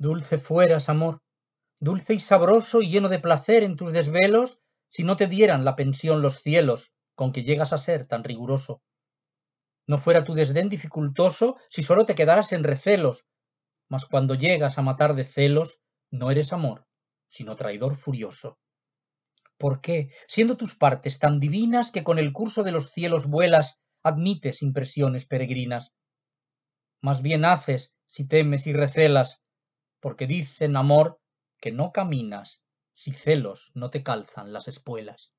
Dulce fueras, amor, dulce y sabroso y lleno de placer en tus desvelos, si no te dieran la pensión los cielos con que llegas a ser tan riguroso. No fuera tu desdén dificultoso si solo te quedaras en recelos, mas cuando llegas a matar de celos, no eres amor, sino traidor furioso. ¿Por qué, siendo tus partes tan divinas que con el curso de los cielos vuelas, admites impresiones peregrinas? Más bien haces, si temes y recelas, porque dicen, amor, que no caminas si celos no te calzan las espuelas.